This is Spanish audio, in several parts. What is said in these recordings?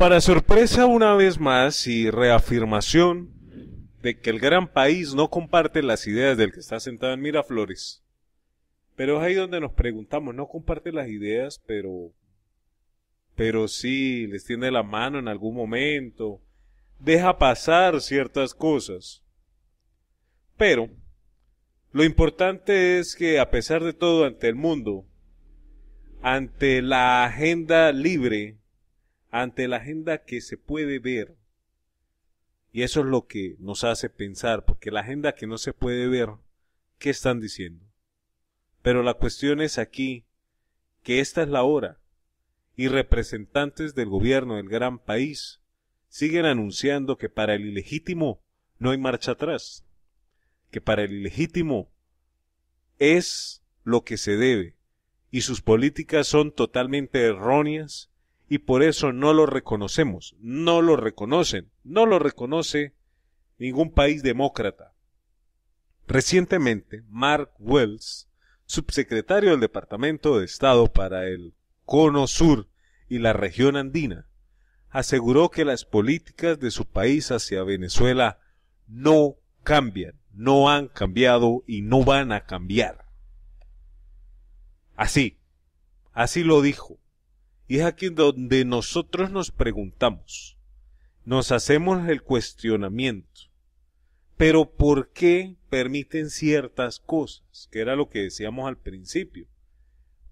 Para sorpresa una vez más y reafirmación de que el gran país no comparte las ideas del que está sentado en Miraflores. Pero es ahí donde nos preguntamos, no comparte las ideas, pero pero sí les tiene la mano en algún momento, deja pasar ciertas cosas. Pero lo importante es que a pesar de todo ante el mundo, ante la agenda libre ante la agenda que se puede ver. Y eso es lo que nos hace pensar, porque la agenda que no se puede ver, ¿qué están diciendo? Pero la cuestión es aquí que esta es la hora y representantes del gobierno del gran país siguen anunciando que para el ilegítimo no hay marcha atrás, que para el ilegítimo es lo que se debe y sus políticas son totalmente erróneas y por eso no lo reconocemos, no lo reconocen, no lo reconoce ningún país demócrata. Recientemente, Mark Wells, subsecretario del Departamento de Estado para el Cono Sur y la región andina, aseguró que las políticas de su país hacia Venezuela no cambian, no han cambiado y no van a cambiar. Así, así lo dijo. Y es aquí donde nosotros nos preguntamos, nos hacemos el cuestionamiento, pero ¿por qué permiten ciertas cosas? Que era lo que decíamos al principio.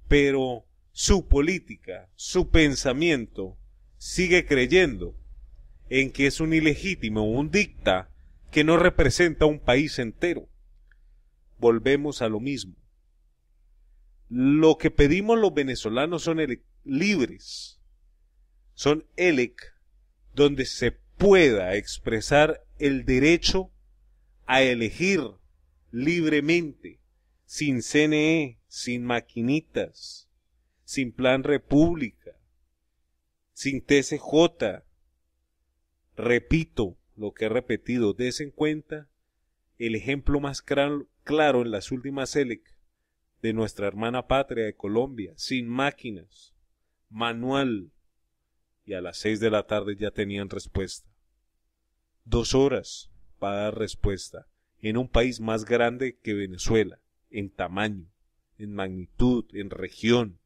Pero su política, su pensamiento, sigue creyendo en que es un ilegítimo, un dicta que no representa a un país entero. Volvemos a lo mismo. Lo que pedimos los venezolanos son elecciones libres. Son ELEC donde se pueda expresar el derecho a elegir libremente, sin CNE, sin maquinitas, sin Plan República, sin TCJ. Repito lo que he repetido, des en cuenta el ejemplo más claro en las últimas ELEC de nuestra hermana patria de Colombia, sin máquinas, manual. Y a las seis de la tarde ya tenían respuesta. Dos horas para dar respuesta en un país más grande que Venezuela, en tamaño, en magnitud, en región,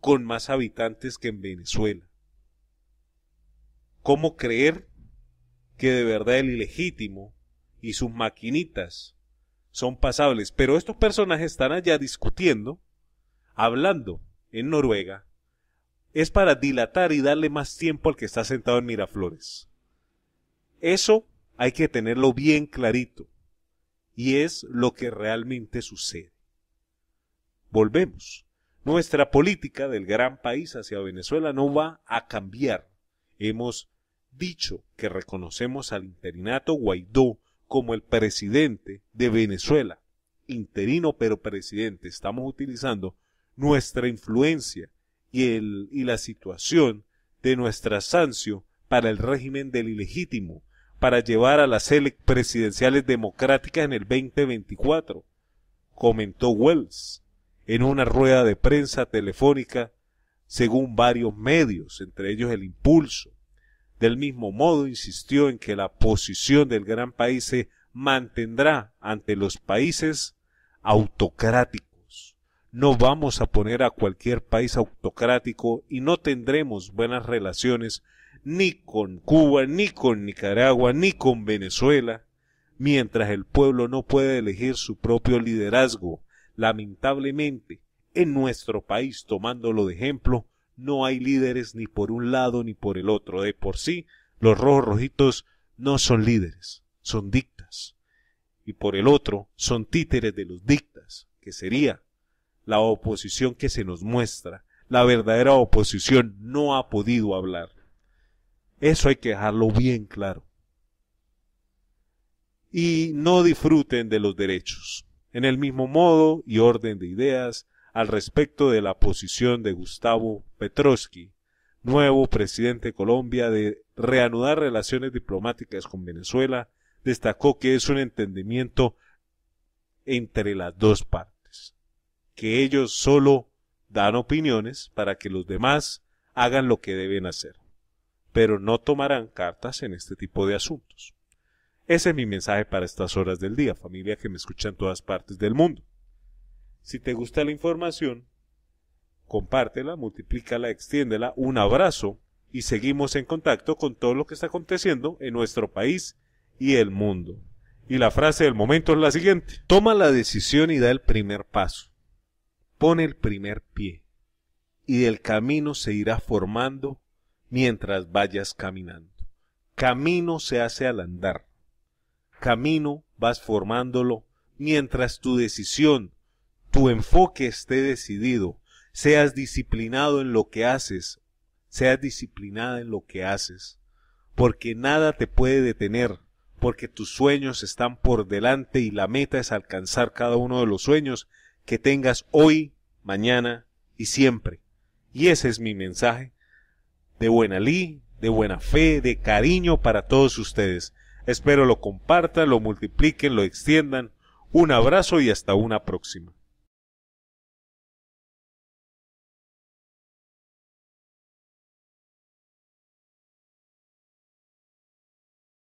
con más habitantes que en Venezuela. ¿Cómo creer que de verdad el ilegítimo y sus maquinitas son pasables? Pero estos personajes están allá discutiendo, hablando en Noruega, es para dilatar y darle más tiempo al que está sentado en Miraflores. Eso hay que tenerlo bien clarito. Y es lo que realmente sucede. Volvemos. Nuestra política del gran país hacia Venezuela no va a cambiar. Hemos dicho que reconocemos al interinato Guaidó como el presidente de Venezuela. Interino pero presidente. Estamos utilizando nuestra influencia y, la situación de nuestra Sancio para el régimen del ilegítimo, para llevar a las elecciones presidenciales democráticas en el 2024, comentó Wells en una rueda de prensa telefónica según varios medios, entre ellos el Impulso. Del mismo modo insistió en que la posición del gran país se mantendrá ante los países autocráticos no vamos a poner a cualquier país autocrático y no tendremos buenas relaciones ni con Cuba, ni con Nicaragua, ni con Venezuela, mientras el pueblo no puede elegir su propio liderazgo. Lamentablemente, en nuestro país, tomándolo de ejemplo, no hay líderes ni por un lado ni por el otro. De por sí, los rojos rojitos no son líderes, son dictas. Y por el otro, son títeres de los dictas, que sería la oposición que se nos muestra, la verdadera oposición no ha podido hablar. Eso hay que dejarlo bien claro. Y no disfruten de los derechos. En el mismo modo y orden de ideas, al respecto de la posición de Gustavo Petrosky, nuevo presidente de Colombia, de reanudar relaciones diplomáticas con Venezuela, destacó que es un entendimiento entre las dos partes que ellos solo dan opiniones para que los demás hagan lo que deben hacer, pero no tomarán cartas en este tipo de asuntos. Ese es mi mensaje para estas horas del día, familia que me escucha en todas partes del mundo. Si te gusta la información, compártela, multiplícala, extiéndela, un abrazo y seguimos en contacto con todo lo que está aconteciendo en nuestro país y el mundo. Y la frase del momento es la siguiente, toma la decisión y da el primer paso pone el primer pie y del camino se irá formando mientras vayas caminando. Camino se hace al andar. Camino vas formándolo mientras tu decisión, tu enfoque esté decidido, seas disciplinado en lo que haces, seas disciplinada en lo que haces, porque nada te puede detener, porque tus sueños están por delante y la meta es alcanzar cada uno de los sueños que tengas hoy, mañana y siempre. Y ese es mi mensaje de buena ley, de buena fe, de cariño para todos ustedes. Espero lo compartan, lo multipliquen, lo extiendan. Un abrazo y hasta una próxima.